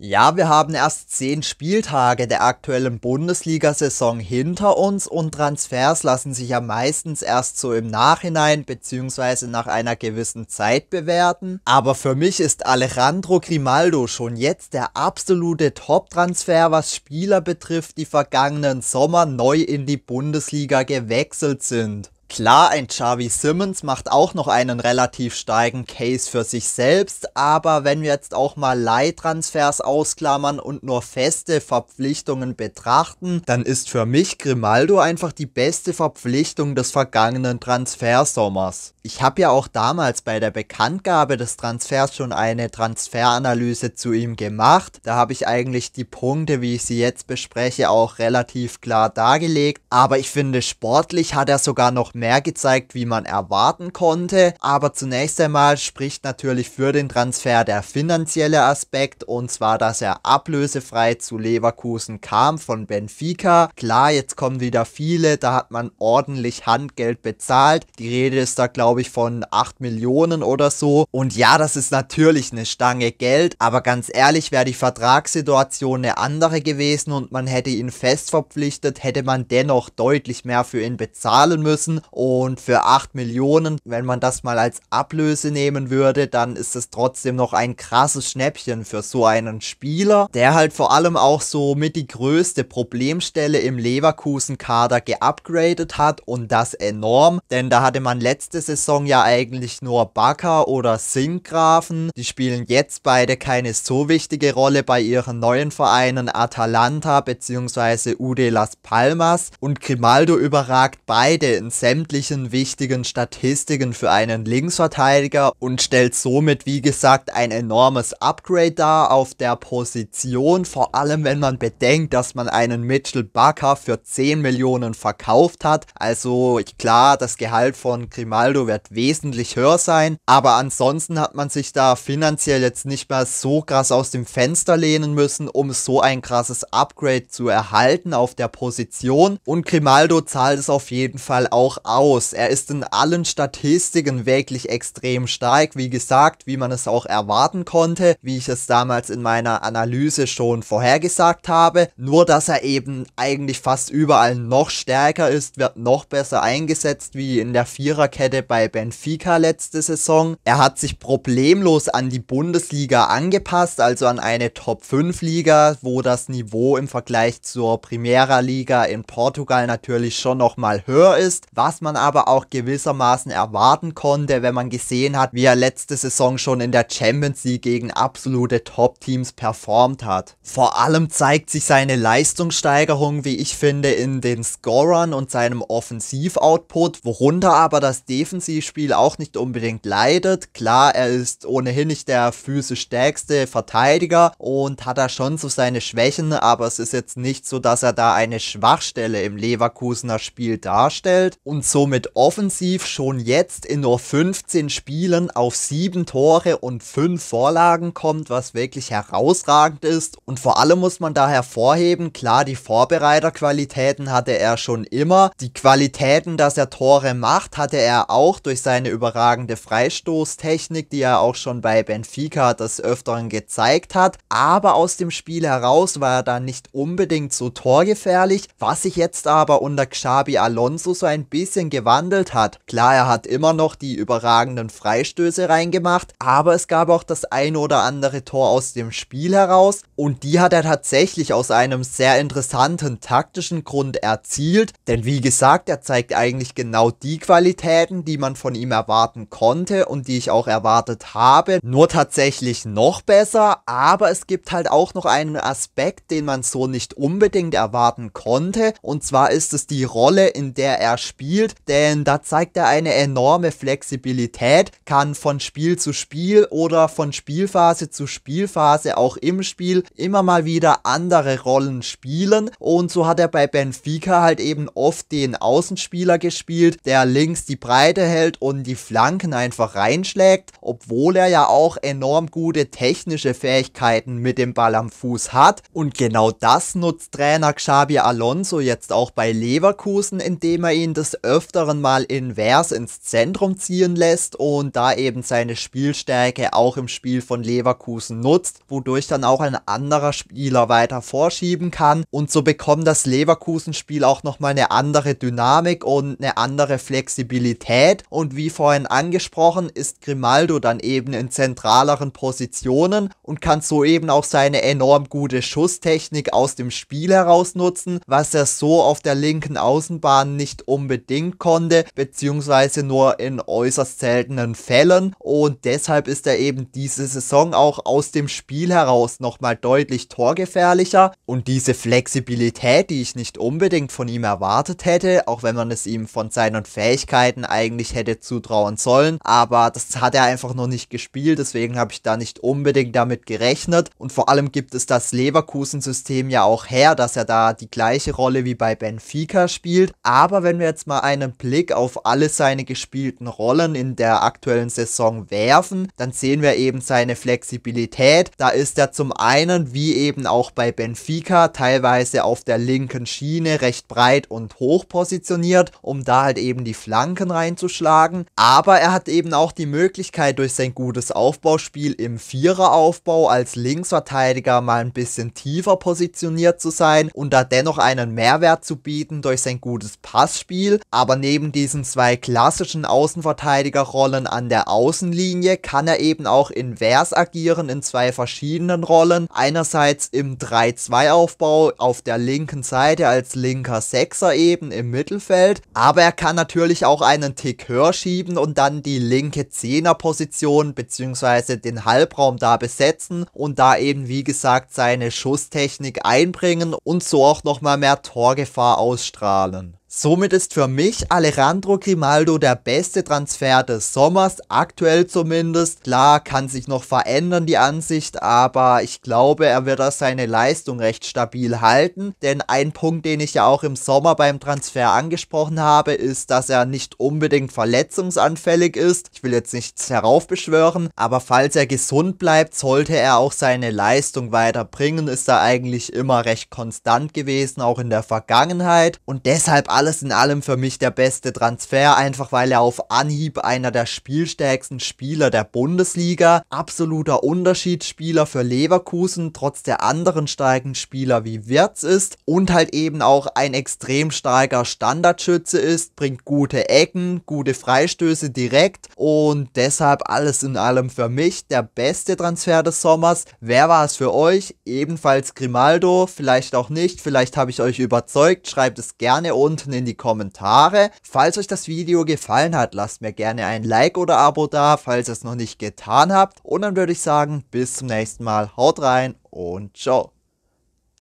Ja, wir haben erst zehn Spieltage der aktuellen Bundesliga-Saison hinter uns und Transfers lassen sich ja meistens erst so im Nachhinein bzw. nach einer gewissen Zeit bewerten. Aber für mich ist Alejandro Grimaldo schon jetzt der absolute Top-Transfer, was Spieler betrifft, die vergangenen Sommer neu in die Bundesliga gewechselt sind. Klar, ein Xavi Simmons macht auch noch einen relativ starken Case für sich selbst, aber wenn wir jetzt auch mal Leihtransfers ausklammern und nur feste Verpflichtungen betrachten, dann ist für mich Grimaldo einfach die beste Verpflichtung des vergangenen Transfersommers. Ich habe ja auch damals bei der Bekanntgabe des Transfers schon eine Transferanalyse zu ihm gemacht. Da habe ich eigentlich die Punkte, wie ich sie jetzt bespreche, auch relativ klar dargelegt. Aber ich finde, sportlich hat er sogar noch mehr gezeigt, wie man erwarten konnte. Aber zunächst einmal spricht natürlich für den Transfer der finanzielle Aspekt und zwar, dass er ablösefrei zu Leverkusen kam von Benfica. Klar, jetzt kommen wieder viele, da hat man ordentlich Handgeld bezahlt. Die Rede ist da, glaube ich, von 8 Millionen oder so. Und ja, das ist natürlich eine Stange Geld, aber ganz ehrlich wäre die Vertragssituation eine andere gewesen und man hätte ihn fest verpflichtet, hätte man dennoch deutlich mehr für ihn bezahlen müssen und für 8 Millionen, wenn man das mal als Ablöse nehmen würde, dann ist es trotzdem noch ein krasses Schnäppchen für so einen Spieler, der halt vor allem auch so mit die größte Problemstelle im Leverkusen-Kader geupgradet hat und das enorm, denn da hatte man letzte Saison ja eigentlich nur Bakker oder Sinkgrafen, die spielen jetzt beide keine so wichtige Rolle bei ihren neuen Vereinen Atalanta bzw. Ude Las Palmas und Grimaldo überragt beide in sämtlichen sämtlichen wichtigen Statistiken für einen Linksverteidiger und stellt somit, wie gesagt, ein enormes Upgrade dar auf der Position, vor allem wenn man bedenkt, dass man einen Mitchell Barker für 10 Millionen verkauft hat. Also klar, das Gehalt von Grimaldo wird wesentlich höher sein, aber ansonsten hat man sich da finanziell jetzt nicht mehr so krass aus dem Fenster lehnen müssen, um so ein krasses Upgrade zu erhalten auf der Position und Grimaldo zahlt es auf jeden Fall auch aus. Er ist in allen Statistiken wirklich extrem stark, wie gesagt, wie man es auch erwarten konnte, wie ich es damals in meiner Analyse schon vorhergesagt habe. Nur, dass er eben eigentlich fast überall noch stärker ist, wird noch besser eingesetzt, wie in der Viererkette bei Benfica letzte Saison. Er hat sich problemlos an die Bundesliga angepasst, also an eine Top-5-Liga, wo das Niveau im Vergleich zur Primera Liga in Portugal natürlich schon nochmal höher ist, was man aber auch gewissermaßen erwarten konnte, wenn man gesehen hat, wie er letzte Saison schon in der Champions League gegen absolute Top-Teams performt hat. Vor allem zeigt sich seine Leistungssteigerung, wie ich finde, in den Scorern und seinem Offensiv-Output, worunter aber das Defensivspiel auch nicht unbedingt leidet. Klar, er ist ohnehin nicht der physisch stärkste Verteidiger und hat da schon so seine Schwächen, aber es ist jetzt nicht so, dass er da eine Schwachstelle im Leverkusener Spiel darstellt. Und kommt somit offensiv schon jetzt in nur 15 Spielen auf 7 Tore und 5 Vorlagen kommt, was wirklich herausragend ist. Und vor allem muss man da hervorheben, klar, die Vorbereiterqualitäten hatte er schon immer. Die Qualitäten, dass er Tore macht, hatte er auch durch seine überragende Freistoßtechnik, die er auch schon bei Benfica des Öfteren gezeigt hat. Aber aus dem Spiel heraus war er da nicht unbedingt so torgefährlich, was sich jetzt aber unter Xabi Alonso so ein bisschen bisschen gewandelt hat. Klar, er hat immer noch die überragenden Freistöße reingemacht, aber es gab auch das ein oder andere Tor aus dem Spiel heraus und die hat er tatsächlich aus einem sehr interessanten taktischen Grund erzielt, denn wie gesagt, er zeigt eigentlich genau die Qualitäten, die man von ihm erwarten konnte und die ich auch erwartet habe, nur tatsächlich noch besser, aber es gibt halt auch noch einen Aspekt, den man so nicht unbedingt erwarten konnte und zwar ist es die Rolle, in der er spielt spielt, denn da zeigt er eine enorme Flexibilität, kann von Spiel zu Spiel oder von Spielphase zu Spielphase auch im Spiel immer mal wieder andere Rollen spielen und so hat er bei Benfica halt eben oft den Außenspieler gespielt, der links die Breite hält und die Flanken einfach reinschlägt, obwohl er ja auch enorm gute technische Fähigkeiten mit dem Ball am Fuß hat und genau das nutzt Trainer Xabi Alonso jetzt auch bei Leverkusen, indem er ihn des öfteren Mal invers ins Zentrum ziehen lässt und da eben seine Spielstärke auch im Spiel von Leverkusen nutzt, wodurch dann auch ein anderer Spieler weiter vorschieben kann und so bekommt das Leverkusen-Spiel auch nochmal eine andere Dynamik und eine andere Flexibilität und wie vorhin angesprochen ist Grimaldo dann eben in zentraleren Positionen und kann so eben auch seine enorm gute Schusstechnik aus dem Spiel heraus nutzen, was er so auf der linken Außenbahn nicht unbedingt bringen konnte, beziehungsweise nur in äußerst seltenen Fällen und deshalb ist er eben diese Saison auch aus dem Spiel heraus nochmal deutlich torgefährlicher und diese Flexibilität, die ich nicht unbedingt von ihm erwartet hätte, auch wenn man es ihm von seinen Fähigkeiten eigentlich hätte zutrauen sollen, aber das hat er einfach noch nicht gespielt, deswegen habe ich da nicht unbedingt damit gerechnet und vor allem gibt es das Leverkusen-System ja auch her, dass er da die gleiche Rolle wie bei Benfica spielt, aber wenn wir jetzt mal einen Blick auf alle seine gespielten Rollen in der aktuellen Saison werfen, dann sehen wir eben seine Flexibilität. Da ist er zum einen, wie eben auch bei Benfica, teilweise auf der linken Schiene recht breit und hoch positioniert, um da halt eben die Flanken reinzuschlagen. Aber er hat eben auch die Möglichkeit durch sein gutes Aufbauspiel im Viereraufbau als Linksverteidiger mal ein bisschen tiefer positioniert zu sein und da dennoch einen Mehrwert zu bieten durch sein gutes Passspiel. Aber neben diesen zwei klassischen Außenverteidigerrollen an der Außenlinie kann er eben auch invers agieren in zwei verschiedenen Rollen. Einerseits im 3-2-Aufbau auf der linken Seite als linker Sechser eben im Mittelfeld. Aber er kann natürlich auch einen Tick höher schieben und dann die linke Zehnerposition bzw. den Halbraum da besetzen und da eben wie gesagt seine Schusstechnik einbringen und so auch nochmal mehr Torgefahr ausstrahlen. Somit ist für mich Alejandro Grimaldo der beste Transfer des Sommers, aktuell zumindest. Klar kann sich noch verändern die Ansicht, aber ich glaube, er wird da seine Leistung recht stabil halten. Denn ein Punkt, den ich ja auch im Sommer beim Transfer angesprochen habe, ist, dass er nicht unbedingt verletzungsanfällig ist. Ich will jetzt nichts heraufbeschwören, aber falls er gesund bleibt, sollte er auch seine Leistung weiterbringen. Ist er eigentlich immer recht konstant gewesen, auch in der Vergangenheit. Und deshalb alles alles in allem für mich der beste Transfer, einfach weil er auf Anhieb einer der spielstärksten Spieler der Bundesliga, absoluter Unterschiedsspieler für Leverkusen, trotz der anderen starken Spieler wie Wirtz ist und halt eben auch ein extrem starker Standardschütze ist, bringt gute Ecken, gute Freistöße direkt und deshalb alles in allem für mich der beste Transfer des Sommers. Wer war es für euch? Ebenfalls Grimaldo, vielleicht auch nicht, vielleicht habe ich euch überzeugt, schreibt es gerne unten Sachen in die Kommentare. Falls euch das Video gefallen hat, lasst mir gerne ein Like oder Abo da, falls ihr es noch nicht getan habt. Und dann würde ich sagen, bis zum nächsten Mal. Haut rein und ciao.